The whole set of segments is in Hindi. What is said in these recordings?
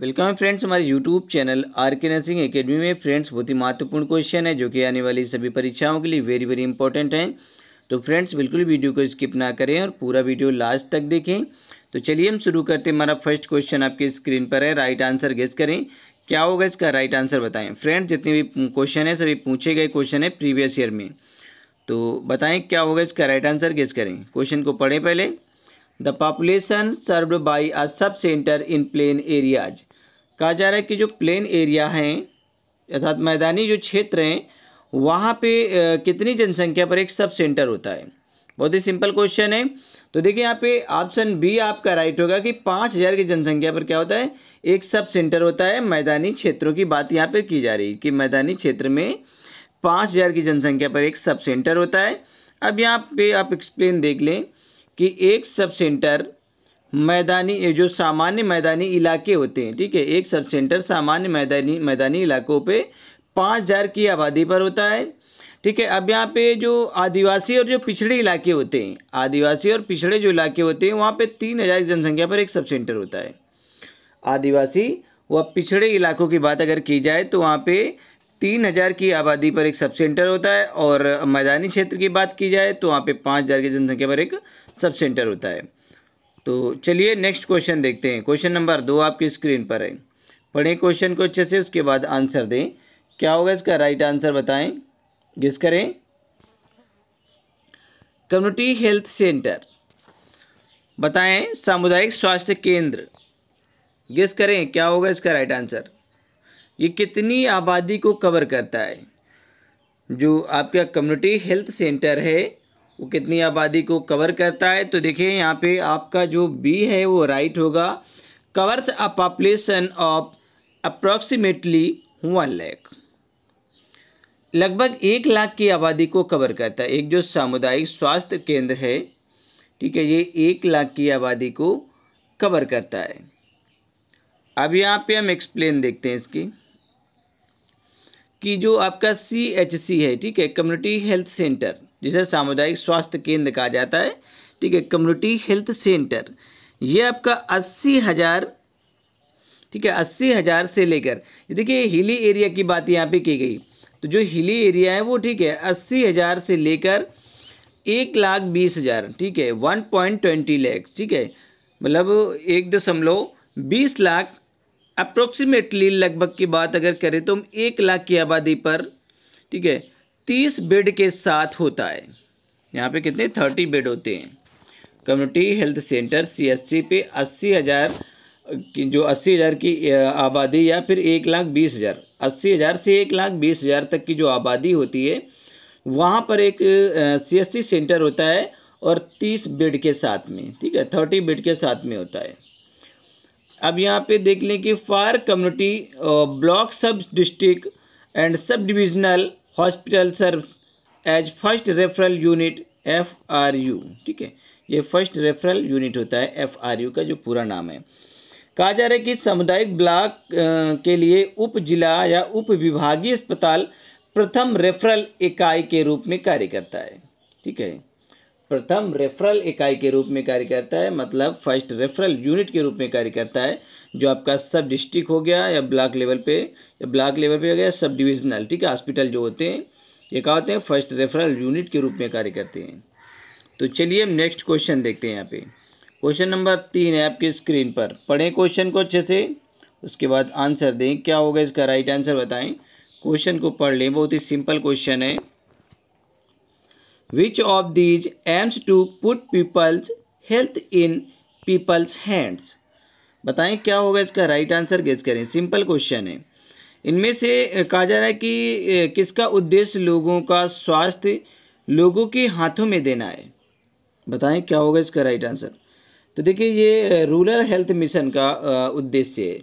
वेलकम फ्रेंड्स हमारे YouTube channel R K nursing academy में फ्रेंड्स बहुत ही महत्वपूर्ण क्वेश्चन है जो कि आने वाली सभी परीक्षाओं के लिए वेरी वेरी इंपॉर्टेंट है तो फ्रेंड्स बिल्कुल वीडियो को स्किप ना करें और पूरा वीडियो लास्ट तक देखें तो चलिए हम शुरू करते हैं हमारा फर्स्ट क्वेश्चन आपके स्क्रीन पर है राइट आंसर गेस करें क्या होगा इसका राइट आंसर बताएं फ्रेंड्स जितने भी क्वेश्चन है सभी पूछे गए क्वेश्चन है प्रीवियस ईयर में तो बताएं क्या होगा इसका राइट आंसर गेस करें क्वेश्चन को पढ़ें पहले the population served by a sub centre in plain areas कहा जा रहा है कि जो प्लेन एरिया हैं अर्थात मैदानी जो क्षेत्र हैं वहाँ पे कितनी जनसंख्या पर एक सब सेंटर होता है बहुत ही सिंपल क्वेश्चन है तो देखिए यहाँ पे ऑप्शन बी आपका राइट होगा कि पाँच हज़ार की जनसंख्या पर क्या होता है एक सब सेंटर होता है मैदानी क्षेत्रों की बात यहाँ पर की जा रही है कि मैदानी क्षेत्र में पाँच हज़ार की जनसंख्या पर एक सब सेंटर होता है अब यहाँ पे आप एक्सप्लेन देख लें कि एक सब सेंटर मैदानी जो सामान्य मैदानी इलाके होते हैं ठीक है एक सब सेंटर सामान्य मैदानी मैदानी इलाकों पे पाँच हज़ार की आबादी पर होता है ठीक है अब यहाँ पे जो आदिवासी और जो पिछड़े इलाके होते हैं आदिवासी और पिछड़े जो इलाके होते हैं वहाँ पे तीन हज़ार की जनसंख्या पर एक सब सेंटर होता है आदिवासी व पिछड़े इलाकों की बात अगर की जाए तो वहाँ पर तीन हज़ार की आबादी पर एक सब सेंटर होता है और मैदानी क्षेत्र की बात की जाए तो वहाँ पे पाँच हज़ार की जनसंख्या पर एक सब सेंटर होता है तो चलिए नेक्स्ट क्वेश्चन देखते हैं क्वेश्चन नंबर दो आपकी स्क्रीन पर है पढ़ें क्वेश्चन को अच्छे से उसके बाद आंसर दें क्या होगा इसका राइट आंसर बताएं गिस करें कम्युनिटी हेल्थ सेंटर बताएं सामुदायिक स्वास्थ्य केंद्र गेस करें क्या होगा इसका राइट आंसर ये कितनी आबादी को कवर करता है जो आपका कम्युनिटी हेल्थ सेंटर है वो कितनी आबादी को कवर करता है तो देखिए यहाँ पे आपका जो बी है वो राइट होगा covers a population of approximately one lakh लगभग एक लाख की आबादी को कवर करता है एक जो सामुदायिक स्वास्थ्य केंद्र है ठीक है ये एक लाख की आबादी को कवर करता है अब यहाँ पे हम एक्सप्लेन देखते हैं इसकी कि जो आपका सी एच सी है ठीक है कम्युनिटी हेल्थ सेंटर जिसे सामुदायिक स्वास्थ्य केंद्र कहा जाता है ठीक है कम्युनिटी हेल्थ सेंटर ये आपका अस्सी हज़ार ठीक है अस्सी हज़ार से लेकर देखिए हिली एरिया की बात यहाँ पे की गई तो जो हिली एरिया है वो ठीक है अस्सी हज़ार से लेकर एक लाख बीस हज़ार ठीक है वन पॉइंट ट्वेंटी लैख ठीक है मतलब एक दशमलव बीस लाख अप्रोक्सीमेटली लगभग की बात अगर करें तो हम एक लाख की आबादी पर ठीक है तीस बेड के साथ होता है यहाँ पे कितने थर्टी बेड होते हैं कम्युनिटी हेल्थ सेंटर सीएससी पे अस्सी हज़ार जो अस्सी हज़ार की आबादी या फिर एक लाख बीस हज़ार अस्सी हज़ार से एक लाख बीस हज़ार तक की जो आबादी होती है वहाँ पर एक सीएससी सेंटर होता है और तीस बेड के साथ में ठीक है थर्टी बेड के साथ में होता है अब यहाँ पे देख लें कि for community block sub district and sub divisional hospital serve as first referral unit F R U ठीक है ये फर्स्ट रेफरल यूनिट होता है एफ आर यू का जो पूरा नाम है कहा जा रहा है कि सामुदायिक ब्लॉक के लिए उप जिला या उप विभागीय अस्पताल प्रथम रेफरल इकाई के रूप में कार्य करता है ठीक है प्रथम रेफरल इकाई के रूप में कार्य करता है मतलब फर्स्ट रेफरल यूनिट के रूप में कार्य करता है जो आपका सब डिस्ट्रिक्ट हो गया या ब्लॉक लेवल पे या ब्लॉक लेवल पे हो गया सब डिविजनल ठीक है हॉस्पिटल जो होते हैं ये क्या होते हैं फर्स्ट रेफरल यूनिट के रूप में कार्य करते हैं तो चलिए हम नेक्स्ट क्वेश्चन देखते हैं यहाँ पे क्वेश्चन नंबर तीन है आपकी स्क्रीन पर पढ़ें क्वेश्चन को अच्छे से उसके बाद आंसर दें क्या होगा इसका राइट आंसर बताएँ क्वेश्चन को पढ़ लें बहुत ही सिंपल क्वेश्चन है which of these aims to put people's health in people's hands बताएं क्या होगा इसका राइट आंसर गेस करें सिंपल क्वेश्चन है इनमें से कहा जा रहा है कि किसका उद्देश्य लोगों का स्वास्थ्य लोगों के हाथों में देना है बताएं क्या होगा इसका राइट आंसर तो देखिए ये रूरल हेल्थ मिशन का उद्देश्य है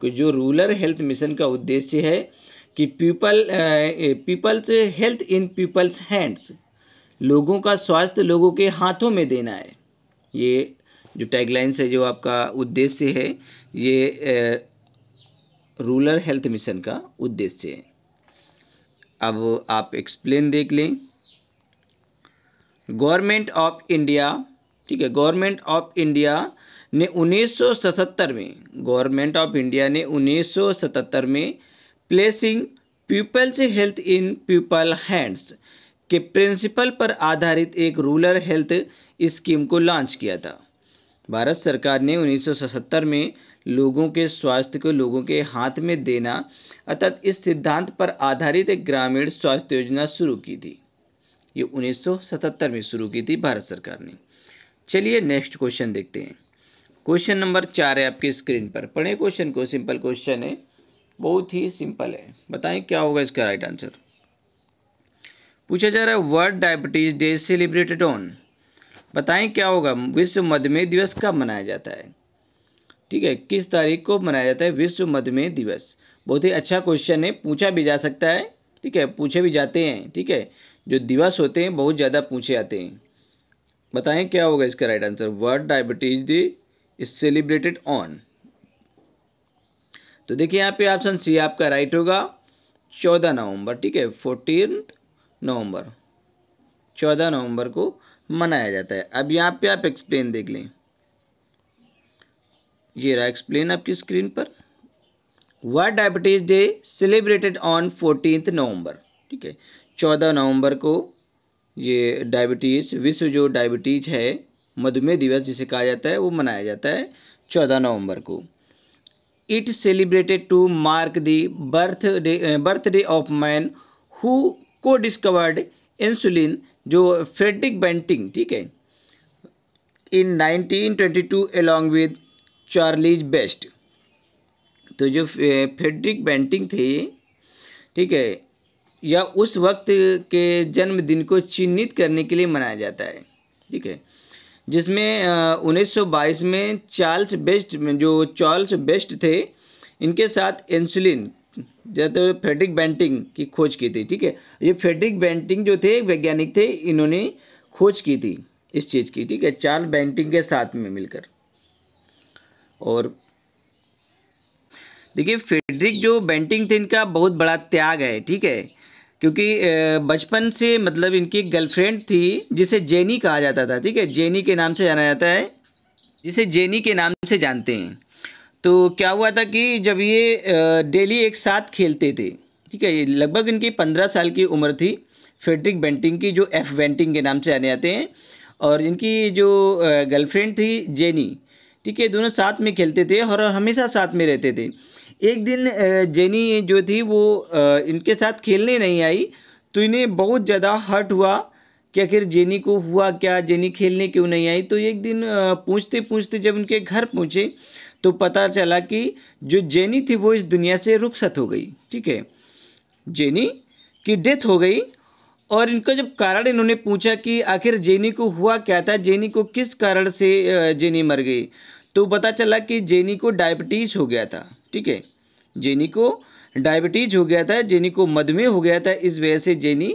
कि जो रूरल हेल्थ मिशन का उद्देश्य है कि people people's health in people's hands लोगों का स्वास्थ्य लोगों के हाथों में देना है ये जो टैगलाइन से जो आपका उद्देश्य है ये रूरल हेल्थ मिशन का उद्देश्य है अब आप एक्सप्लेन देख लें गवर्नमेंट ऑफ इंडिया ठीक है गवर्नमेंट ऑफ इंडिया ने 1977 में गवर्नमेंट ऑफ इंडिया ने 1977 में placing people's health in people hands के प्रिंसिपल पर आधारित एक रूरल हेल्थ स्कीम को लॉन्च किया था भारत सरकार ने 1977 में लोगों के स्वास्थ्य को लोगों के हाथ में देना अर्थात इस सिद्धांत पर आधारित एक ग्रामीण स्वास्थ्य योजना शुरू की थी ये 1977 में शुरू की थी भारत सरकार ने चलिए नेक्स्ट क्वेश्चन देखते हैं क्वेश्चन नंबर चार है आपकी स्क्रीन पर पढ़े क्वेश्चन को सिंपल क्वेश्चन है बहुत ही सिंपल है बताएं क्या होगा इसका राइट आंसर पूछा जा रहा है world diabetes day celebrated on बताएं क्या होगा विश्व मधुमेह दिवस कब मनाया जाता है ठीक है किस तारीख को मनाया जाता है विश्व मधुमेह दिवस बहुत ही अच्छा क्वेश्चन है पूछा भी जा सकता है ठीक है पूछे भी जाते हैं ठीक है जो दिवस होते हैं बहुत ज़्यादा पूछे जाते हैं बताएं क्या होगा इसका right answer world diabetes day is celebrated on तो देखिए यहाँ पे ऑप्शन सी आपका राइट होगा चौदह नवंबर ठीक है फोर्टीन नवंबर चौदह नवंबर को मनाया जाता है अब यहाँ पे आप एक्सप्लेन देख लें ये रहा एक्सप्लेन आपकी स्क्रीन पर world diabetes day celebrated on fourteen November ठीक है चौदह नवंबर को ये डायबिटीज़ विश्व जो डायबिटीज़ है मधुमेह दिवस जिसे कहा जाता है वो मनाया जाता है चौदह नवंबर को it celebrated to mark the birth day birthday of man who को डिस्कवर्ड इंसुलिन जो फ्रेडरिक बेंटिंग ठीक है in 1922 along with Charles Best तो जो फ्रेडरिक बेंटिंग थे ठीक है या उस वक्त के जन्मदिन को चिन्हित करने के लिए मनाया जाता है ठीक है जिसमें उन्नीस में चार्ल्स बेस्ट जो चार्ल्स बेस्ट थे इनके साथ इंसुलिन जाते फ्रेडरिक बेंटिंग की खोज की थी ठीक है ये फ्रेडरिक बेंटिंग जो थे वैज्ञानिक थे इन्होंने खोज की थी इस चीज़ की ठीक है चार्ल बेंटिंग के साथ में मिलकर और देखिए फ्रेडरिक जो बेंटिंग थे इनका बहुत बड़ा त्याग है ठीक है क्योंकि बचपन से मतलब इनकी गर्लफ्रेंड थी जिसे जेनी कहा जाता था ठीक है जेनी के नाम से जाना जाता है जिसे जेनी के नाम से जानते हैं तो क्या हुआ था कि जब ये डेली एक साथ खेलते थे ठीक है ये लगभग इनकी पंद्रह साल की उम्र थी फेडरिक बेंटिंग की जो एफ बेंटिंग के नाम से आने आते हैं और इनकी जो गर्लफ्रेंड थी जेनी ठीक है दोनों साथ में खेलते थे और हमेशा साथ में रहते थे एक दिन जेनी जो थी वो इनके साथ खेलने नहीं आई तो इन्हें बहुत ज़्यादा हर्ट हुआ कि आखिर जेनी को हुआ क्या जेनी खेलने क्यों नहीं आई तो एक दिन पूछते पूछते जब उनके घर पहुँचे तो पता चला कि जो जेनी थी वो इस दुनिया से रुखसत हो गई ठीक है जेनी की डेथ हो गई और इनका जब कारण इन्होंने पूछा कि आखिर जेनी को हुआ क्या था जेनी को किस कारण से जेनी मर गई तो पता चला कि जेनी को डायबिटीज़ हो गया था ठीक है जेनी को डायबिटीज हो गया था जेनी को मधुमेह हो गया था इस वजह से जेनी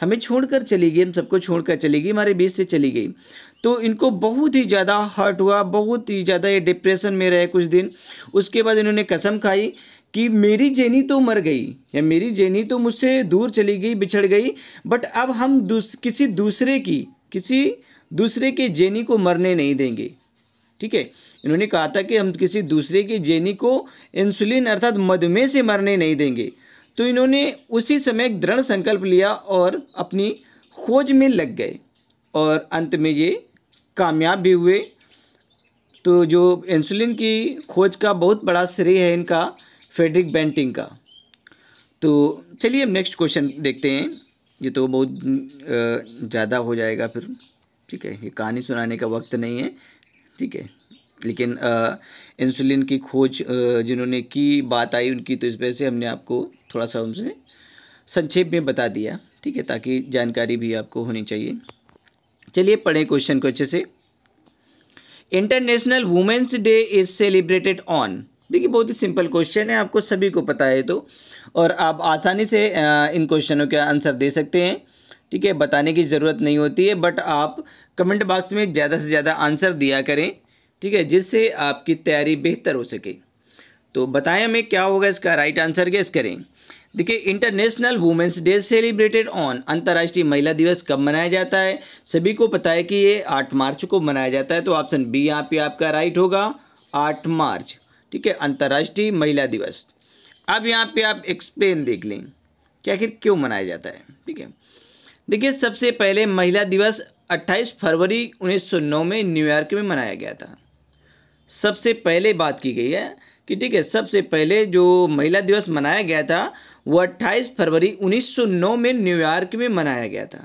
हमें छोड़कर चली गई हम सबको छोड़कर चली गई हमारे बीच से चली गई तो इनको बहुत ही ज़्यादा हर्ट हुआ बहुत ही ज़्यादा ये डिप्रेशन में रहे कुछ दिन उसके बाद इन्होंने कसम खाई कि मेरी जेनी तो मर गई या मेरी जेनी तो मुझसे दूर चली गई बिछड़ गई बट अब हम दूस, किसी दूसरे की किसी दूसरे के जेनी को मरने नहीं देंगे ठीक है इन्होंने कहा था कि हम किसी दूसरे की जेनी को इंसुलिन अर्थात मधुमेह से मरने नहीं देंगे तो इन्होंने उसी समय एक दृढ़ संकल्प लिया और अपनी खोज में लग गए और अंत में ये कामयाब भी हुए तो जो इंसुलिन की खोज का बहुत बड़ा श्रेय है इनका फेडरिक बेंटिंग का तो चलिए हम नेक्स्ट क्वेश्चन देखते हैं ये तो बहुत ज़्यादा हो जाएगा फिर ठीक है ये कहानी सुनाने का वक्त नहीं है ठीक है लेकिन इंसुलिन की खोज जिन्होंने की बात आई उनकी तो इस वजह से हमने आपको थोड़ा सा उनसे संक्षेप में बता दिया ठीक है ताकि जानकारी भी आपको होनी चाहिए चलिए पढ़ें क्वेश्चन को अच्छे से international women's day is celebrated on देखिए बहुत ही सिंपल क्वेश्चन है आपको सभी को पता है तो और आप आसानी से इन क्वेश्चनों के आंसर दे सकते हैं ठीक है बताने की ज़रूरत नहीं होती है बट आप कमेंट बॉक्स में ज़्यादा से ज़्यादा आंसर दिया करें ठीक है जिससे आपकी तैयारी बेहतर हो सके तो बताएं हमें क्या होगा इसका राइट आंसर गेस करें देखिए international women's day celebrated on अंतर्राष्ट्रीय महिला दिवस कब मनाया जाता है सभी को पता है कि ये आठ मार्च को मनाया जाता है तो ऑप्शन बी यहाँ पे आपका राइट होगा आठ मार्च ठीक है अंतर्राष्ट्रीय महिला दिवस अब यहाँ पे आप एक्सप्लेन देख लें कि आखिर क्यों मनाया जाता है ठीक है देखिए सबसे पहले महिला दिवस अट्ठाईस फरवरी उन्नीस में न्यूयॉर्क में मनाया गया था सबसे पहले बात की गई है कि ठीक है सबसे पहले जो महिला दिवस मनाया गया था वो अट्ठाईस फरवरी 1909 में न्यूयॉर्क में मनाया गया था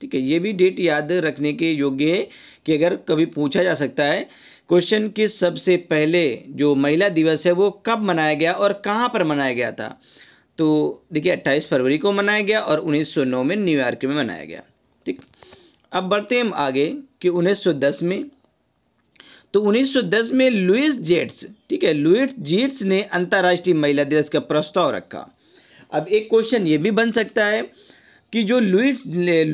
ठीक है ये भी डेट याद रखने के योग्य है कि अगर कभी पूछा जा सकता है क्वेश्चन कि सबसे पहले जो महिला दिवस है वो कब मनाया गया और कहाँ पर मनाया गया था तो देखिए 28 फरवरी को मनाया गया और 1909 में न्यूयॉर्क में मनाया गया ठीक अब बढ़ते हम आगे कि 1910 में तो 1910 में लुइस जेट्स ठीक है लुइस जेट्स ने अंतर्राष्ट्रीय महिला दिवस का प्रस्ताव रखा अब एक क्वेश्चन ये भी बन सकता है कि जो लुइस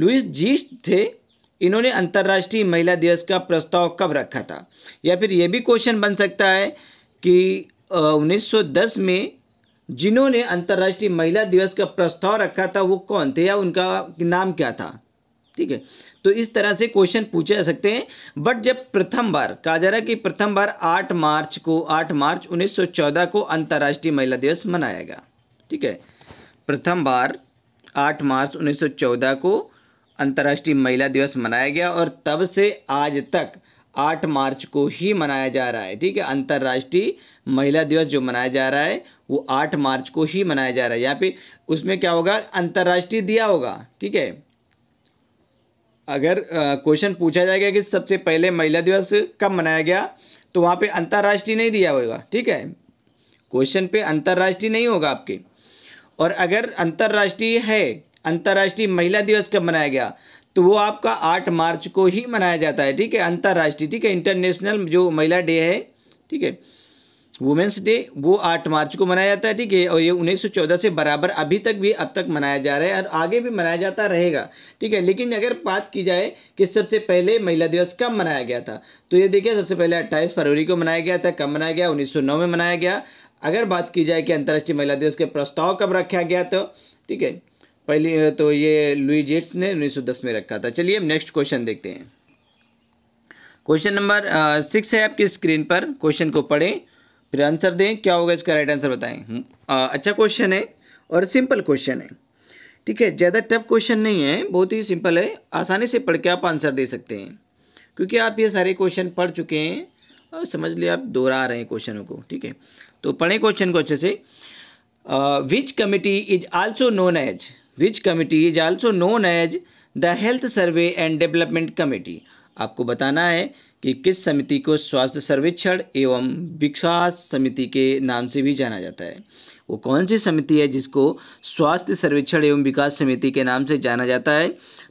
लुइस जीट्स थे इन्होंने अंतर्राष्ट्रीय महिला दिवस का प्रस्ताव कब रखा था या फिर ये भी क्वेश्चन बन सकता है कि उन्नीस में जिन्होंने अंतर्राष्ट्रीय महिला दिवस का प्रस्ताव रखा था वो कौन थे या उनका नाम क्या था ठीक है तो इस तरह से क्वेश्चन पूछे जा सकते हैं बट जब प्रथम बार कहा जा रहा है कि प्रथम बार 8 मार्च को 8 मार्च 1914 को अंतर्राष्ट्रीय महिला दिवस मनाया गया ठीक है प्रथम बार 8 मार्च 1914 को अंतर्राष्ट्रीय महिला दिवस मनाया गया और तब से आज तक 8 मार्च को ही मनाया जा रहा है ठीक है अंतर्राष्ट्रीय महिला दिवस जो मनाया जा रहा है वो आठ मार्च को ही मनाया जा रहा है यहाँ पे उसमें क्या होगा अंतर्राष्ट्रीय दिया होगा ठीक है अगर क्वेश्चन पूछा जाएगा कि सबसे पहले महिला दिवस कब मनाया गया तो वहाँ पे अंतर्राष्ट्रीय नहीं दिया होगा ठीक है क्वेश्चन पे अंतर्राष्ट्रीय नहीं होगा आपके और अगर अंतर्राष्ट्रीय है अंतर्राष्ट्रीय महिला दिवस कब मनाया गया तो वो आपका आठ मार्च को ही मनाया जाता है ठीक है अंतर्राष्ट्रीय ठीक है इंटरनेशनल जो महिला डे है ठीक है वुमेंस डे वो आठ मार्च को मनाया जाता है ठीक है और ये 1914 से बराबर अभी तक भी अब तक मनाया जा रहा है और आगे भी मनाया जाता रहेगा ठीक है लेकिन अगर बात की जाए कि सबसे पहले महिला दिवस कब मनाया गया था तो ये देखिए सबसे पहले 28 फरवरी को मनाया गया था कब मनाया गया 1909 में मनाया गया अगर बात की जाए कि अंतर्राष्ट्रीय महिला दिवस के प्रस्ताव कब रखा गया तो ठीक है पहली तो ये लुई जेट्स ने उन्नीस में रखा था चलिए हम नेक्स्ट क्वेश्चन देखते हैं क्वेश्चन नंबर सिक्स है आपकी स्क्रीन पर क्वेश्चन को पढ़ें फिर आंसर दें क्या होगा इसका राइट आंसर बताएं हम्म, आ, अच्छा क्वेश्चन है और सिंपल क्वेश्चन है ठीक है ज़्यादा टफ क्वेश्चन नहीं है बहुत ही सिंपल है आसानी से पढ़ के आप आंसर दे सकते हैं क्योंकि आप ये सारे क्वेश्चन पढ़ चुके हैं और समझ लिया आप दोहरा रहे हैं क्वेश्चनों को ठीक है तो पढ़ें क्वेश्चन को अच्छे से which committee is also known as which committee is also known as the health survey and development committee आपको बताना है कि किस समिति को स्वास्थ्य सर्वेक्षण एवं विकास समिति के नाम से भी जाना जाता है वो कौन सी समिति है जिसको स्वास्थ्य सर्वेक्षण एवं विकास समिति के नाम से जाना जाता है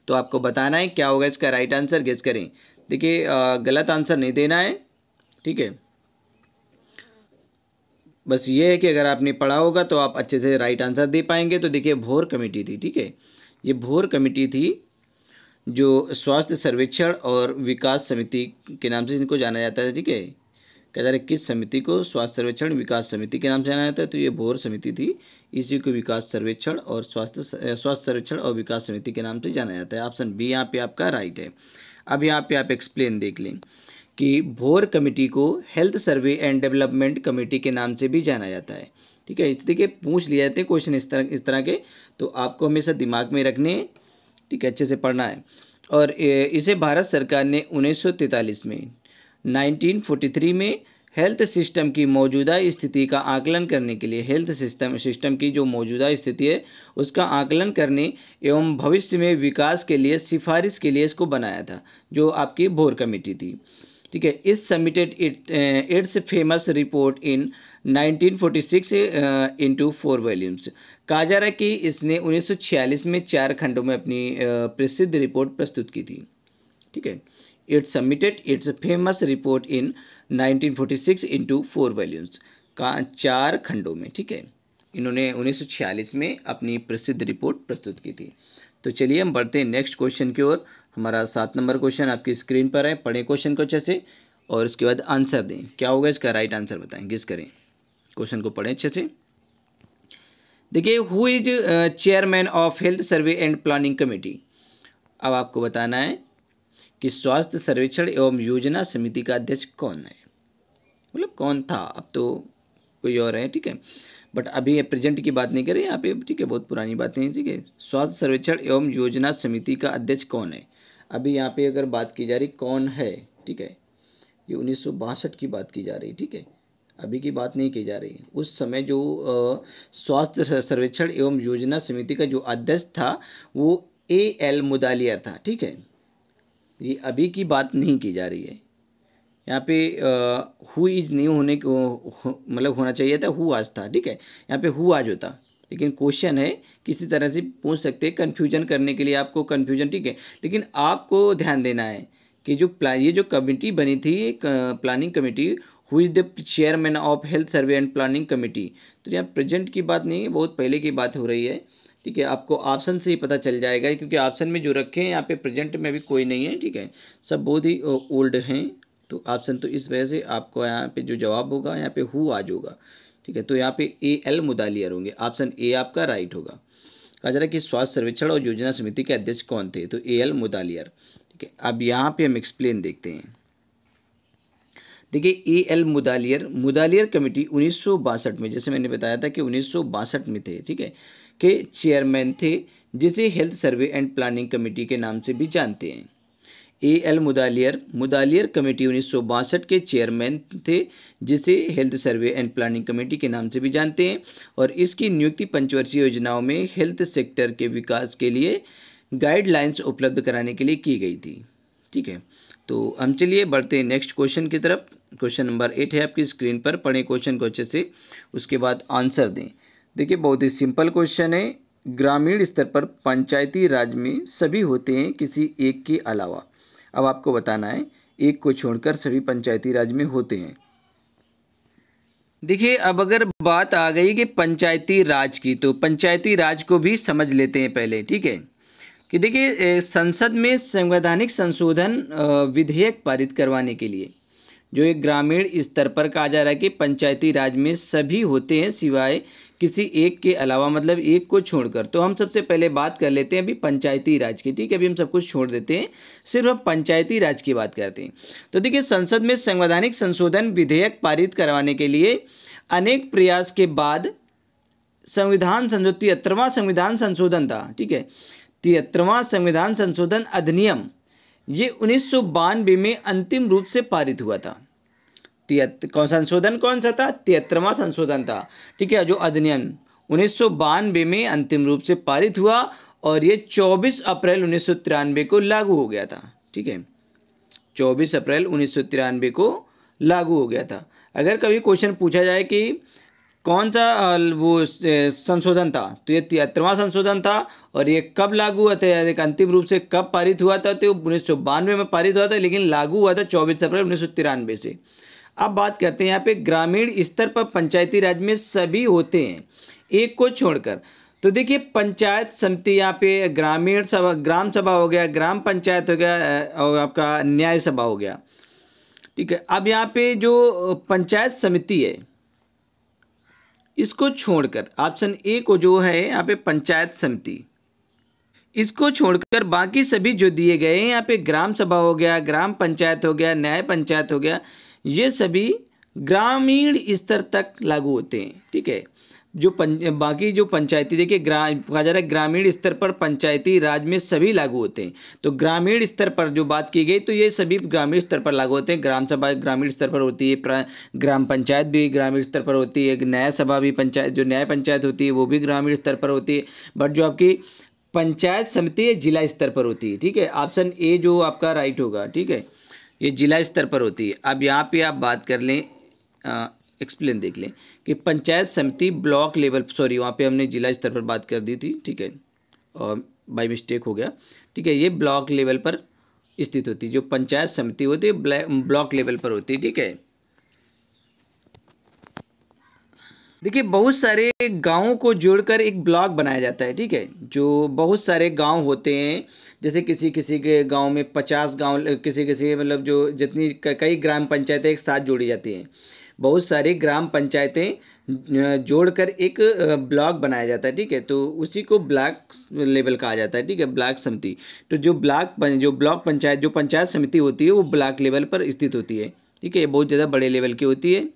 तो आपको बताना है क्या होगा इसका राइट आंसर गेस करें देखिए गलत आंसर नहीं देना है ठीक है बस ये है कि अगर आपने पढ़ा होगा तो आप अच्छे से राइट आंसर दे पाएंगे तो देखिए भोर कमेटी थी ठीक है ये भोर कमेटी थी जो स्वास्थ्य सर्वेक्षण और विकास समिति के नाम से इनको जाना जाता है ठीक है कह जा है किस समिति को स्वास्थ्य सर्वेक्षण विकास समिति के नाम से जाना जाता है तो ये भोर समिति थी इसी को विकास सर्वेक्षण और स्वास्थ्य स्वास्थ्य सर्वेक्षण और विकास समिति के नाम से जाना जाता है ऑप्शन बी यहाँ पे आपका राइट है अब यहाँ पे आप एक्सप्लेन देख लें कि भोर कमेटी को health survey and development committee के नाम से भी जाना जाता है ठीक है इस देखिए पूछ लिए जाते हैं क्वेश्चन इस तरह इस तरह के तो आपको हमेशा दिमाग में रखने ठीक है अच्छे से पढ़ना है और इसे भारत सरकार ने उन्नीस में 1943 में हेल्थ सिस्टम की मौजूदा स्थिति का आकलन करने के लिए हेल्थ सिस्टम सिस्टम की जो मौजूदा स्थिति है उसका आकलन करने एवं भविष्य में विकास के लिए सिफारिश के लिए इसको बनाया था जो आपकी भोर कमेटी थी ठीक है इस submitted its famous report in 1946 into four volumes कहा जा रहा है कि इसने 1946 में चार खंडों में अपनी प्रसिद्ध रिपोर्ट प्रस्तुत की थी ठीक है its submitted its famous report in 1946 into four volumes का चार खंडों में ठीक है इन्होंने 1946 में अपनी प्रसिद्ध रिपोर्ट प्रस्तुत की थी तो चलिए हम बढ़ते हैं नेक्स्ट क्वेश्चन की ओर हमारा सात नंबर क्वेश्चन आपकी स्क्रीन पर है पढ़ें क्वेश्चन को अच्छे से और इसके बाद आंसर दें क्या होगा इसका राइट आंसर बताएं किस करें क्वेश्चन को पढ़ें अच्छे से देखिए who is chairman of health survey and planning committee अब आपको बताना है कि स्वास्थ्य सर्वेक्षण एवं योजना समिति का अध्यक्ष कौन है मतलब कौन था अब तो कोई और है ठीक है बट अभी प्रेजेंट की बात नहीं करें यहाँ पे ठीक है बहुत पुरानी बातें हैं ठीक है स्वास्थ्य सर्वेक्षण एवं योजना समिति का अध्यक्ष कौन है अभी यहाँ पे अगर बात की जा रही कौन है ठीक है ये उन्नीस की बात की जा रही ठीक है अभी की बात नहीं की जा रही उस समय जो स्वास्थ्य सर्वेक्षण एवं योजना समिति का जो अध्यक्ष था वो ए एल मुदालियर था ठीक है ये अभी की बात नहीं की जा रही है यहाँ पे हु इज नहीं होने को मतलब होना चाहिए था हु आज था ठीक है यहाँ पे हु आज होता लेकिन क्वेश्चन है किसी तरह से पूछ सकते हैं कन्फ्यूजन करने के लिए आपको कन्फ्यूजन ठीक है लेकिन आपको ध्यान देना है कि जो प्ला ये जो कमेटी बनी थी planning committee who is the chairman of health survey and planning committee तो यहाँ प्रेजेंट की बात नहीं है बहुत पहले की बात हो रही है ठीक है आपको ऑप्शन से ही पता चल जाएगा क्योंकि ऑप्शन में जो रखे हैं यहाँ पे प्रेजेंट में भी कोई नहीं है ठीक है सब बहुत ही ओल्ड हैं तो ऑप्शन तो इस वजह से आपको यहाँ पे जो जवाब होगा यहाँ पे हु आज होगा ठीक है तो यहाँ पे ए एल मुदालियर होंगे ऑप्शन ए आपका राइट होगा कहा जा रहा है कि स्वास्थ्य सर्वेक्षण और योजना समिति के अध्यक्ष कौन थे तो ए एल मुदालियर ठीक है अब यहाँ पर हम एक्सप्लेन देखते हैं देखिए A L Mudaliar Mudaliar committee उन्नीस में जैसे मैंने बताया था कि उन्नीस में थे ठीक है के चेयरमैन थे जिसे health survey and planning committee के नाम से भी जानते हैं A L Mudaliar Mudaliar committee उन्नीस के चेयरमैन थे जिसे health survey and planning committee के नाम से भी जानते हैं और इसकी नियुक्ति पंचवर्षीय योजनाओं में हेल्थ सेक्टर के विकास के लिए गाइडलाइंस उपलब्ध कराने के लिए की गई थी ठीक है तो हम चलिए बढ़ते हैं नेक्स्ट क्वेश्चन की तरफ क्वेश्चन नंबर एट है आपकी स्क्रीन पर पढ़े क्वेश्चन को अच्छे से उसके बाद आंसर दें देखिए बहुत ही सिंपल क्वेश्चन है ग्रामीण स्तर पर पंचायती राज में सभी होते हैं किसी एक के अलावा अब आपको बताना है एक को छोड़कर सभी पंचायती राज में होते हैं देखिए अब अगर बात आ गई कि पंचायती राज की तो पंचायती राज को भी समझ लेते हैं पहले ठीक है कि देखिए संसद में संवैधानिक संशोधन विधेयक पारित करवाने के लिए जो एक ग्रामीण स्तर पर कहा जा रहा है कि पंचायती राज में सभी होते हैं सिवाय किसी एक के अलावा मतलब एक को छोड़कर तो हम सबसे पहले बात कर लेते हैं अभी पंचायती राज की ठीक है अभी हम सब कुछ छोड़ देते हैं सिर्फ हम पंचायती राज की बात करते हैं तो देखिए संसद में संवैधानिक संशोधन विधेयक पारित करवाने के लिए अनेक प्रयास के बाद संविधान संशोधन तिहत्तरवां संविधान संशोधन था ठीक है तिहत्तरवां संविधान संशोधन अधिनियम ये उन्नीस में अंतिम रूप से पारित हुआ था कौन संशोधन कौन सा था तिहत्तरवां संशोधन था ठीक है जो अधिनियम उन्नीस में अंतिम रूप से पारित हुआ और ये 24 अप्रैल उन्नीस को लागू हो गया था ठीक है 24 अप्रैल उन्नीस को लागू हो गया था अगर कभी क्वेश्चन पूछा जाए कि कौन सा वो संशोधन था तो ये तिहत्तरवां संशोधन था और ये कब लागू हुआ था एक अंतिम रूप से कब पारित हुआ था तो उन्नीस सौ बानवे में पारित हुआ था लेकिन लागू हुआ था चौबीस अप्रैल उन्नीस सौ तिरानवे से अब बात करते हैं यहाँ पे ग्रामीण स्तर पर पंचायती राज में सभी होते हैं एक को छोड़कर तो देखिए पंचायत समिति यहाँ पे ग्रामीण सभा ग्राम सभा हो गया ग्राम पंचायत हो गया और आपका न्याय सभा हो गया ठीक है अब यहाँ पे जो पंचायत समिति है इसको छोड़कर ऑप्शन ए को जो है यहाँ पे पंचायत समिति इसको छोड़कर बाकी सभी जो दिए गए हैं यहाँ पे ग्राम सभा हो गया ग्राम पंचायत हो गया न्याय पंचायत हो गया ये सभी ग्रामीण स्तर तक लागू होते हैं ठीक है जो पं बाकी जो पंचायती देखिए ग्राम कहा जा रहा है ग्रामीण स्तर पर पंचायती राज में सभी लागू होते हैं तो ग्रामीण स्तर पर जो बात की गई तो ये सभी ग्रामीण स्तर पर लागू होते हैं ग्राम सभा ग्रामीण स्तर पर होती है ग्राम पंचायत भी ग्रामीण स्तर पर होती है न्याय सभा भी पंचायत जो न्याय पंचायत होती है वो भी ग्रामीण स्तर पर होती है बट जो आपकी पंचायत समिति है जिला स्तर पर होती है ठीक है ऑप्शन ए जो आपका राइट होगा ठीक है ये जिला स्तर पर होती है अब यहाँ पर आप बात कर लें एक्सप्लेन देख लें कि पंचायत समिति ब्लॉक लेवल सॉरी वहाँ पे हमने जिला स्तर पर बात कर दी थी ठीक है और बाई मिस्टेक हो गया ठीक है ये ब्लॉक लेवल पर स्थित होती है जो पंचायत समिति होती है ब्लॉक लेवल पर होती है ठीक है देखिए बहुत सारे गांवों को जोड़कर एक ब्लॉक बनाया जाता है ठीक है जो बहुत सारे गांव होते हैं जैसे किसी किसी के गांव में पचास गांव किसी किसी मतलब जो जितनी कई ग्राम पंचायतें एक साथ जोड़ी जाती हैं बहुत सारी ग्राम पंचायतें जोड़कर एक ब्लॉक बनाया जाता है ठीक है तो उसी को ब्लॉक लेवल कहा जाता है ठीक है ब्लॉक समिति तो जो ब्लॉक जो ब्लॉक पंचायत जो पंचायत समिति होती है वो ब्लॉक लेवल पर स्थित होती है ठीक है ये बहुत ज़्यादा बड़े लेवल की होती है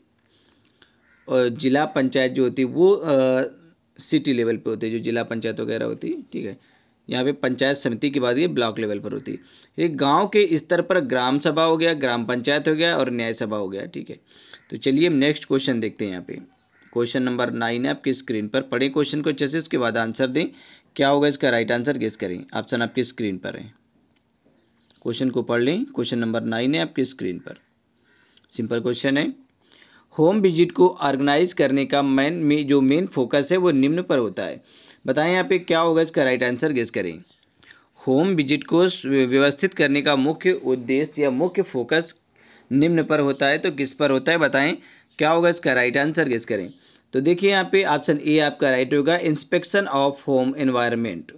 और ज़िला पंचायत जो होती है वो सिटी लेवल पर होती है जो ज़िला पंचायत वगैरह होती है ठीक है यहाँ पे पंचायत समिति की बात ये ब्लॉक लेवल पर होती है एक गांव के स्तर पर ग्राम सभा हो गया ग्राम पंचायत हो गया और न्याय सभा हो गया ठीक है तो चलिए हम नेक्स्ट क्वेश्चन देखते हैं यहाँ पे क्वेश्चन नंबर नाइन है आपकी स्क्रीन पर पढ़े क्वेश्चन को अच्छे से उसके बाद आंसर दें क्या होगा इसका राइट आंसर गेस करें ऑप्शन आपकी स्क्रीन पर है क्वेश्चन को पढ़ लें क्वेश्चन नंबर नाइन है आपकी स्क्रीन पर सिंपल क्वेश्चन है होम विजिट को ऑर्गेनाइज करने का मेन में जो मेन फोकस है वो निम्न पर होता है बताएं यहाँ पे क्या होगा इसका राइट आंसर गेस करें होम विजिट को व्यवस्थित करने का मुख्य उद्देश्य या मुख्य फोकस निम्न पर होता है तो किस पर होता है बताएं क्या होगा इसका राइट आंसर गेस करें तो देखिए यहाँ पे ऑप्शन ए आपका राइट होगा इंस्पेक्शन ऑफ होम एनवायरमेंट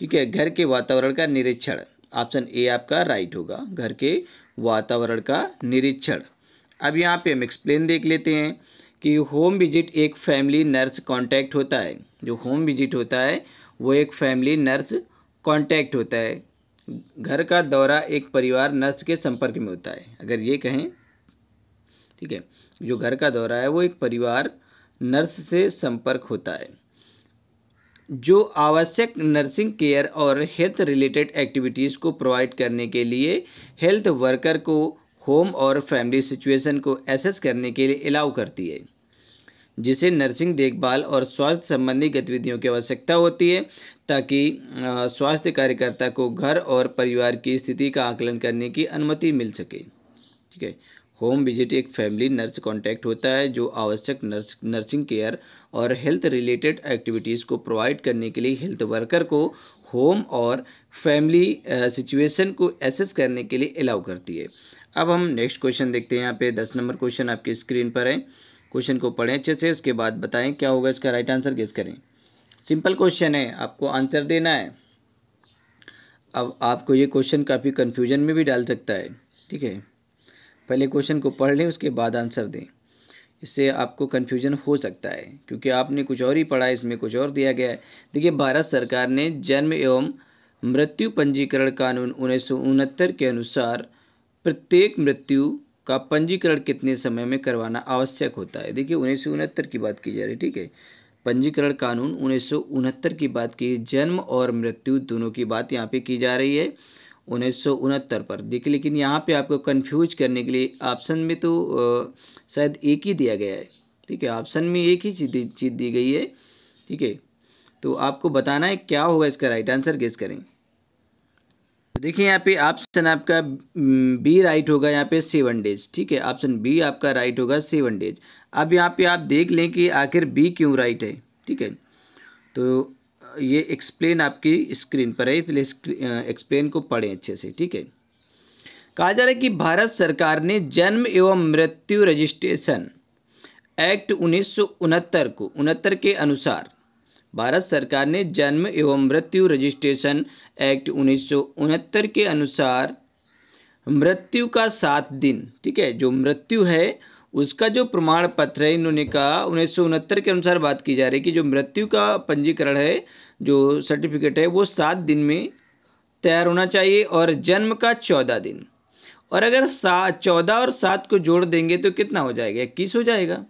ठीक है घर के वातावरण का निरीक्षण ऑप्शन ए आपका राइट होगा घर के वातावरण का निरीक्षण अब यहाँ पे हम एक्सप्लेन देख लेते हैं कि होम विजिट एक फैमिली नर्स कॉन्टैक्ट होता है जो होम विजिट होता है वो एक फैमिली नर्स कॉन्टैक्ट होता है घर का दौरा एक परिवार नर्स के संपर्क में होता है अगर ये कहें ठीक है जो घर का दौरा है वो एक परिवार नर्स से संपर्क होता है जो आवश्यक नर्सिंग केयर और हेल्थ रिलेटेड एक्टिविटीज़ को प्रोवाइड करने के लिए हेल्थ वर्कर को होम और फैमिली सिचुएशन को एसेस करने के लिए अलाउ करती है जिसे नर्सिंग देखभाल और स्वास्थ्य संबंधी गतिविधियों की आवश्यकता होती है ताकि स्वास्थ्य कार्यकर्ता को घर और परिवार की स्थिति का आकलन करने की अनुमति मिल सके ठीक है होम विजिट एक फैमिली नर्स कॉन्टैक्ट होता है जो आवश्यक नर्स नर्सिंग केयर और हेल्थ रिलेटेड एक्टिविटीज़ को प्रोवाइड करने के लिए हेल्थ वर्कर को होम और फैमिली सिचुएशन को एसेस करने के लिए अलाउ करती है अब हम नेक्स्ट क्वेश्चन देखते हैं यहाँ पे दस नंबर क्वेश्चन आपकी स्क्रीन पर है क्वेश्चन को पढ़ें अच्छे से उसके बाद बताएं क्या होगा इसका राइट आंसर किस करें सिंपल क्वेश्चन है आपको आंसर देना है अब आपको ये क्वेश्चन काफ़ी कन्फ्यूजन में भी डाल सकता है ठीक है पहले क्वेश्चन को पढ़ लें उसके बाद आंसर दें इससे आपको कन्फ्यूजन हो सकता है क्योंकि आपने कुछ और ही पढ़ा है इसमें कुछ और दिया गया है देखिए भारत सरकार ने जन्म एवं मृत्यु पंजीकरण कानून उन्नीस के अनुसार प्रत्येक मृत्यु का पंजीकरण कितने समय में करवाना आवश्यक होता है देखिए उन्नीस की बात की जा रही है ठीक है पंजीकरण कानून उन्नीस की बात की जन्म और मृत्यु दोनों की बात यहाँ पे की जा रही है उन्नीस पर देखिए लेकिन यहाँ पे आपको कंफ्यूज करने के लिए ऑप्शन में तो शायद एक ही दिया गया है ठीक है ऑप्शन में एक ही चीज़ दी गई है ठीक है तो आपको बताना है क्या होगा इसका राइट आंसर गेस करें देखिए यहाँ पे ऑप्शन आपका बी हम्म, राइट होगा यहाँ पे सेवन डेज ठीक है ऑप्शन बी आपका राइट होगा सेवन डेज अब यहाँ पे आप देख लें कि आखिर बी क्यों राइट है ठीक है तो ये एक्सप्लेन आपकी स्क्रीन पर है पहले एक्सप्लेन को पढ़ें अच्छे से ठीक है कहा जा रहा है कि भारत सरकार ने जन्म एवं मृत्यु रजिस्ट्रेशन एक्ट उन्नीस को उनहत्तर के अनुसार भारत सरकार ने जन्म एवं मृत्यु रजिस्ट्रेशन एक्ट उन्नीस के अनुसार मृत्यु का सात दिन ठीक है जो मृत्यु है उसका जो प्रमाण पत्र है इन्होंने कहा उन्नीस के अनुसार बात की जा रही है कि जो मृत्यु का पंजीकरण है जो सर्टिफिकेट है वो सात दिन में तैयार होना चाहिए और जन्म का चौदह दिन और अगर सात चौदह और सात को जोड़ देंगे तो कितना हो जाएगा इक्कीस हो जाएगा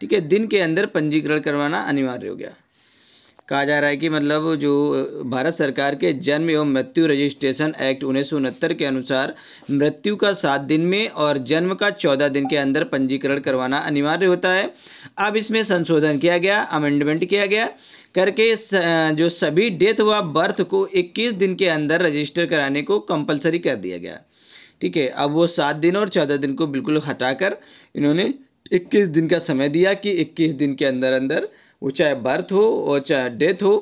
ठीक है दिन के अंदर पंजीकरण करवाना अनिवार्य हो गया कहा जा रहा है कि मतलब जो भारत सरकार के जन्म एवं मृत्यु रजिस्ट्रेशन एक्ट उन्नीस के अनुसार मृत्यु का सात दिन में और जन्म का चौदह दिन के अंदर पंजीकरण करवाना अनिवार्य होता है अब इसमें संशोधन किया गया अमेंडमेंट किया गया करके जो सभी डेथ व बर्थ को 21 दिन के अंदर रजिस्टर कराने को कंपलसरी कर दिया गया ठीक है अब वो सात दिन और चौदह दिन को बिल्कुल हटाकर इन्होंने 21 दिन का समय दिया कि 21 दिन के अंदर अंदर वो चाहे बर्थ हो और चाहे डेथ हो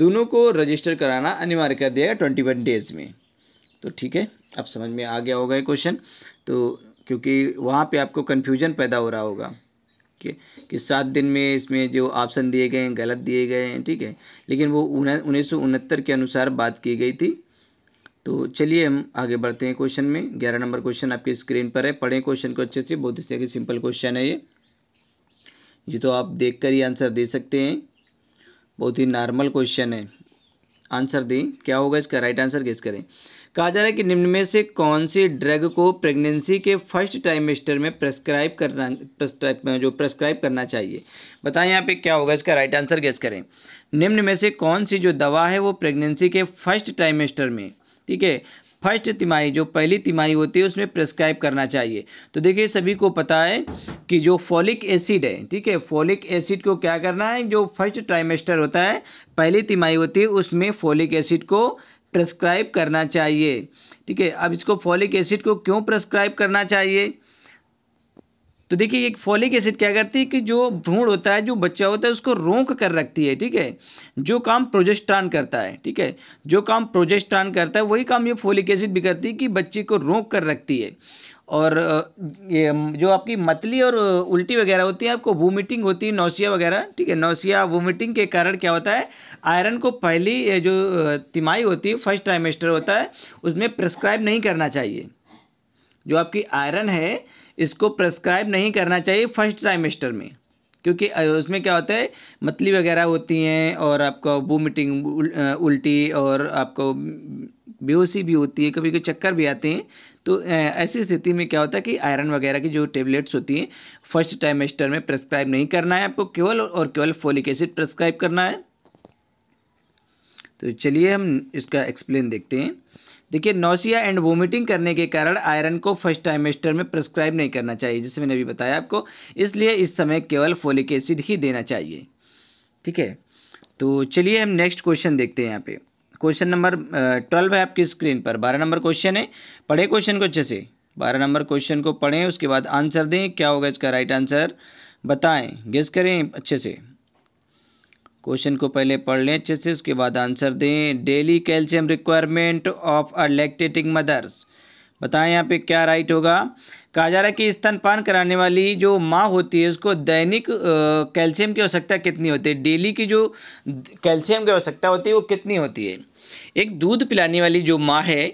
दोनों को रजिस्टर कराना अनिवार्य कर दिया है ट्वेंटी वन डेज़ में तो ठीक है अब समझ में आ गया होगा ये क्वेश्चन तो क्योंकि वहाँ पे आपको कन्फ्यूजन पैदा हो रहा होगा कि कि सात दिन में इसमें जो ऑप्शन दिए गए हैं गलत दिए गए हैं ठीक है लेकिन वो उन्नीस सौ उनहत्तर के अनुसार बात की गई थी तो चलिए हम आगे बढ़ते हैं क्वेश्चन में ग्यारह नंबर क्वेश्चन आपकी स्क्रीन पर है पढ़ें क्वेश्चन को अच्छे से बहुत ही सिंपल क्वेश्चन है ये ये तो आप देख कर ही आंसर दे सकते हैं बहुत ही नॉर्मल क्वेश्चन है आंसर दें क्या होगा इसका राइट आंसर गेस करें कहा जा रहा है कि निम्न में से कौन सी ड्रग को प्रेगनेंसी के फर्स्ट ट्राइमेस्टर में प्रेस्क्राइब करना प्रेस्क्राइब जो प्रेस्क्राइब करना चाहिए बताएं यहाँ पे क्या होगा इसका राइट आंसर गेस करें निम्न में से कौन सी जो दवा है वो प्रेगनेंसी के फर्स्ट ट्राइमेस्टर में ठीक है फर्स्ट तिमाही जो पहली तिमाही होती है उसमें प्रेस्क्राइब करना चाहिए तो देखिए सभी को पता है कि जो फॉलिक एसिड है ठीक है फॉलिक एसिड को क्या करना है जो फर्स्ट ट्राइमेस्टर होता है पहली तिमाही होती है उसमें फॉलिक एसिड को प्रेस्क्राइब करना चाहिए ठीक है अब इसको फॉलिक एसिड को क्यों प्रेस्क्राइब करना चाहिए तो देखिए एक फॉलिक एसिड क्या करती है कि जो भ्रूण होता है जो बच्चा होता है उसको रोक कर रखती है ठीक है जो काम प्रोजेस्ट्रान करता है ठीक है जो काम प्रोजेस्ट्रान करता है वही काम ये फोलिक एसिड भी करती है कि बच्चे को रोक कर रखती है और ये जो आपकी मतली और उल्टी वगैरह होती है आपको वोमिटिंग होती है नौसिया वगैरह ठीक है नौसिया वोमिटिंग के कारण क्या होता है आयरन को पहली जो तिमाही होती है फर्स्ट ट्राइमेस्टर होता है उसमें प्रिस्क्राइब नहीं करना चाहिए जो आपकी आयरन है इसको प्रेस्क्राइब नहीं करना चाहिए फर्स्ट ट्राइमेस्टर में क्योंकि उसमें क्या होता है मतली वगैरह होती हैं और आपका वोमिटिंग उल्टी और आपको बेहोशी भी होती है कभी कभी चक्कर भी आते हैं तो ऐसी स्थिति में क्या होता है कि आयरन वगैरह की जो टेबलेट्स होती हैं फर्स्ट ट्राइमेस्टर में प्रेस्क्राइब नहीं करना है आपको केवल और केवल फोलिक एसिड प्रेस्क्राइब करना है तो चलिए हम इसका एक्सप्लेन देखते हैं देखिए नौसिया एंड वोमिटिंग करने के कारण आयरन को फर्स्ट टाइमेस्टर में प्रिस्क्राइब नहीं करना चाहिए जैसे मैंने अभी बताया आपको इसलिए इस समय केवल फोलिक एसिड ही देना चाहिए ठीक है तो चलिए हम नेक्स्ट क्वेश्चन देखते हैं यहाँ पे क्वेश्चन नंबर ट्वेल्व है आपकी स्क्रीन पर बारह नंबर क्वेश्चन है पढ़े क्वेश्चन को अच्छे से बारह नंबर क्वेश्चन को पढ़ें उसके बाद आंसर दें क्या होगा इसका राइट आंसर बताएं गेस करें अच्छे से क्वेश्चन को पहले पढ़ लें अच्छे से उसके बाद आंसर दें daily calcium requirement of a lactating mothers बताएं यहाँ पे क्या राइट होगा कहा जा रहा है कि स्तनपान कराने वाली जो माँ होती है उसको दैनिक कैल्शियम की आवश्यकता कितनी होती है डेली की जो कैल्शियम की आवश्यकता होती है वो कितनी होती है एक दूध पिलाने वाली जो माँ है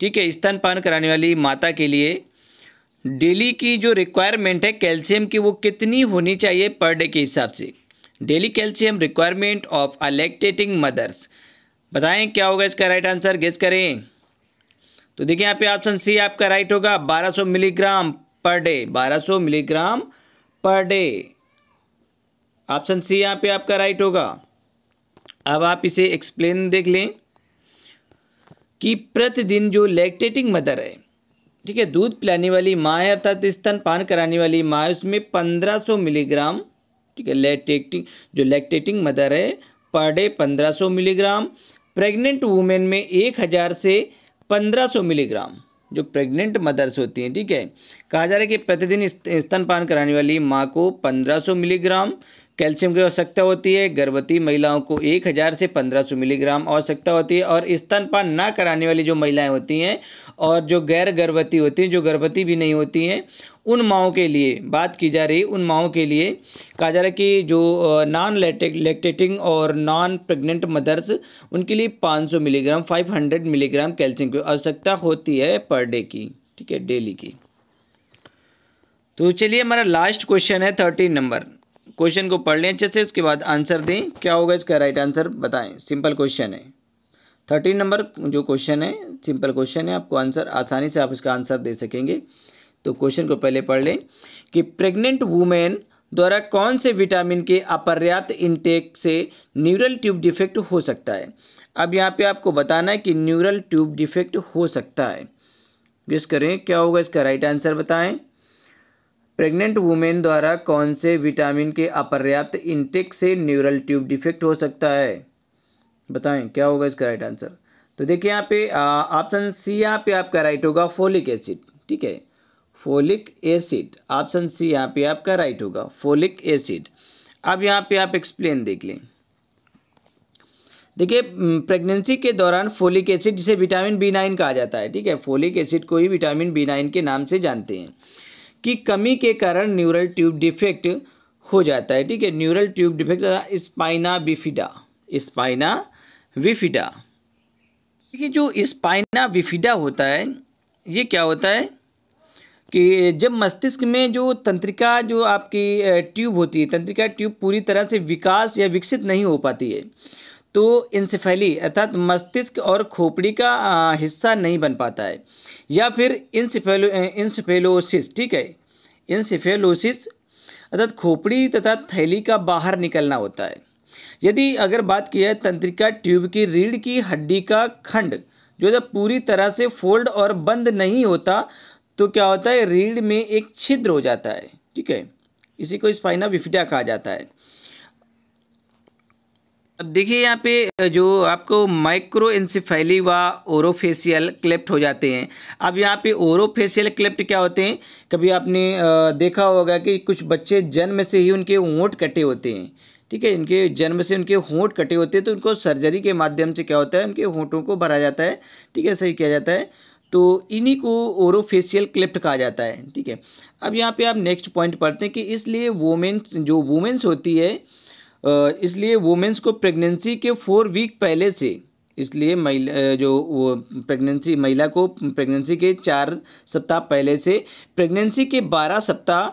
ठीक है स्तनपान कराने वाली माता के लिए डेली की जो रिक्वायरमेंट है कैल्शियम की वो कितनी होनी चाहिए पर डे के हिसाब से daily calcium requirement of a lactating mothers बताएं क्या होगा इसका राइट आंसर गेस करें तो देखिए यहाँ पे ऑप्शन सी आपका राइट होगा 1200 milligram per day 1200 milligram per day option C यहाँ पे आपका राइट होगा अब आप इसे एक्सप्लेन देख लें कि प्रतिदिन जो लैक्टेटिंग मदर है ठीक है दूध पिलाने वाली माँ अर्थात स्तनपान कराने वाली माँ उसमें 1500 मिलीग्राम ठीक है लैक्टेटिंग जो लैक्टेटिंग मदर है पर डे पंद्रह सौ मिलीग्राम प्रेग्नेंट वुमेन में एक हज़ार से पंद्रह सौ मिलीग्राम जो प्रेग्नेंट मदर्स होती हैं ठीक है कहा जा रहा है कि प्रतिदिन स्तनपान कराने वाली माँ को पंद्रह सौ मिलीग्राम कैल्शियम की आवश्यकता होती है गर्भवती महिलाओं को एक हज़ार से पंद्रह सौ मिलीग्राम आवश्यकता होती है और स्तनपान ना कराने वाली जो महिलाएं होती हैं और जो गैर गर्भवती होती हैं जो गर्भवती भी नहीं होती हैं उन माओं के लिए बात की जा रही उन माओं के लिए कहा जा रहा है कि जो नॉन लैक्टेटिंग और नॉन प्रेग्नेंट मदर्स उनके लिए 500 मिलीग्राम 500 मिलीग्राम कैल्शियम की आवश्यकता होती है पर डे की ठीक है डेली की तो चलिए हमारा लास्ट क्वेश्चन है थर्टीन नंबर क्वेश्चन को पढ़ लें अच्छे से उसके बाद आंसर दें क्या होगा इसका राइट आंसर बताएं सिंपल क्वेश्चन है थर्टीन नंबर जो क्वेश्चन है सिंपल क्वेश्चन है आपको आंसर आसानी से आप इसका आंसर दे सकेंगे तो क्वेश्चन को पहले पढ़ लें कि प्रेग्नेंट वुमेन द्वारा कौन से विटामिन के अपर्याप्त इनटेक से न्यूरल ट्यूब डिफेक्ट हो सकता है अब यहाँ पे आपको बताना है कि न्यूरल ट्यूब डिफेक्ट हो सकता है गेस करें क्या होगा इसका राइट आंसर बताएं प्रेग्नेंट वुमेन द्वारा कौन से विटामिन के अपर्याप्त इंटेक से न्यूरल ट्यूब डिफेक्ट हो सकता है बताएं क्या होगा इसका राइट आंसर तो देखिए यहाँ पे ऑप्शन सी यहाँ पे आपका राइट होगा फोलिक एसिड ठीक है फोलिक एसिड ऑप्शन सी यहाँ पे आपका राइट होगा फोलिक एसिड अब यहाँ पे आप एक्सप्लेन देख लें देखिए प्रेगनेंसी के दौरान फोलिक एसिड जिसे विटामिन बी नाइन कहा जाता है ठीक है फोलिक एसिड को ही विटामिन बी नाइन के नाम से जानते हैं की कमी के कारण न्यूरल ट्यूब डिफेक्ट हो जाता है ठीक है न्यूरल ट्यूब डिफेक्ट तथा स्पाइना बिफिडा स्पाइना विफिडा देखिए जो स्पाइना विफिडा होता है ये क्या होता है कि जब मस्तिष्क में जो तंत्रिका जो आपकी ट्यूब होती है तंत्रिका ट्यूब पूरी तरह से विकास या विकसित नहीं हो पाती है तो इंसफेली अर्थात मस्तिष्क और खोपड़ी का हिस्सा नहीं बन पाता है या फिर इंसिफेलो इंसिफेलोसिस ठीक है इंसिफेलोसिस अर्थात खोपड़ी तथा थैली का बाहर निकलना होता है यदि अगर बात की जाए तंत्रिका ट्यूब की रीढ़ की हड्डी का खंड जो जब पूरी तरह से फोल्ड और बंद नहीं होता तो क्या होता है रीढ़ में एक छिद्र हो जाता है ठीक है इसी को स्पाइना विफिडा कहा जाता है अब देखिए यहाँ पे जो आपको माइक्रो इंसिफेली व ओरोफेशियल क्लेप्ट हो जाते हैं अब यहाँ पे ओरोफेशियल क्लेप्ट क्या होते हैं कभी आपने देखा होगा कि कुछ बच्चे जन्म से ही उनके होंठ कटे होते हैं ठीक है इनके जन्म से उनके होंठ कटे होते हैं तो उनको सर्जरी के माध्यम से क्या होता है उनके होंठों को भरा जाता है ठीक है सही किया जाता है तो इन्हीं को ओरोफेशियल क्लिप्ट कहा जाता है ठीक है अब यहाँ पे आप नेक्स्ट पॉइंट पढ़ते हैं कि इसलिए वोमेन्स जो वुमेंस होती है इसलिए वुमेंस को प्रेगनेंसी के फोर वीक पहले से इसलिए महिला जो वो प्रेगनेंसी महिला को प्रेगनेंसी के चार सप्ताह पहले से प्रेगनेंसी के बारह सप्ताह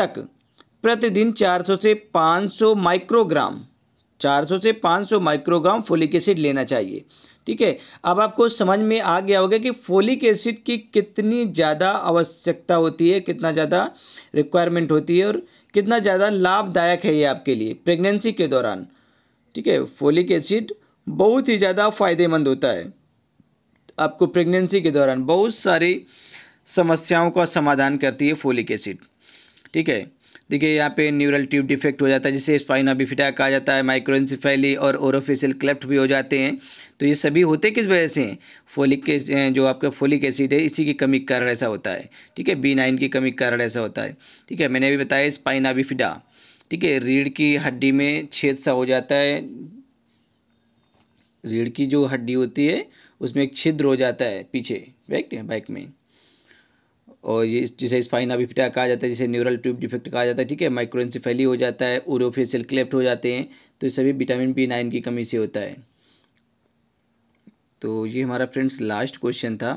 तक प्रतिदिन चार सौ से पाँच सौ माइक्रोग्राम चार सौ से पाँच सौ माइक्रोग्राम फोलिक एसिड लेना चाहिए ठीक है अब आपको समझ में आ गया होगा कि फोलिक एसिड की कितनी ज़्यादा आवश्यकता होती है कितना ज़्यादा रिक्वायरमेंट होती है और कितना ज़्यादा लाभदायक है ये आपके लिए प्रेगनेंसी के दौरान ठीक है फोलिक एसिड बहुत ही ज़्यादा फायदेमंद होता है आपको प्रेगनेंसी के दौरान बहुत सारी समस्याओं का समाधान करती है फोलिक एसिड ठीक है देखिए यहाँ पे न्यूरल ट्यूब डिफेक्ट हो जाता है जिसे स्पाइना बिफिटा कहा जाता है माइक्रोइंसिफेली और ओरोफेसियल क्लेफ्ट भी हो जाते हैं तो ये सभी होते किस वजह से फोलिक के जो आपका फोलिक एसिड है इसी की कमी के कारण ऐसा होता है ठीक है बी नाइन की कमी के कारण ऐसा होता है ठीक है मैंने अभी बताया बिफिडा ठीक है रीढ़ की हड्डी में छेद सा हो जाता है रीढ़ की जो हड्डी होती है उसमें एक छिद्र हो जाता है पीछे बैक बैक में और ये जिसे स्पाइना बिफिटा कहा जाता है जिसे न्यूरल ट्यूब डिफेक्ट कहा जाता है ठीक है फैली हो जाता है ओरोफेसियल क्लेप्ट हो जाते हैं तो ये सभी विटामिन बी नाइन की कमी से होता है तो ये हमारा फ्रेंड्स लास्ट क्वेश्चन था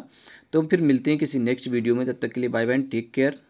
तो फिर मिलते हैं किसी नेक्स्ट वीडियो में तब तक के लिए बाय बाय टेक केयर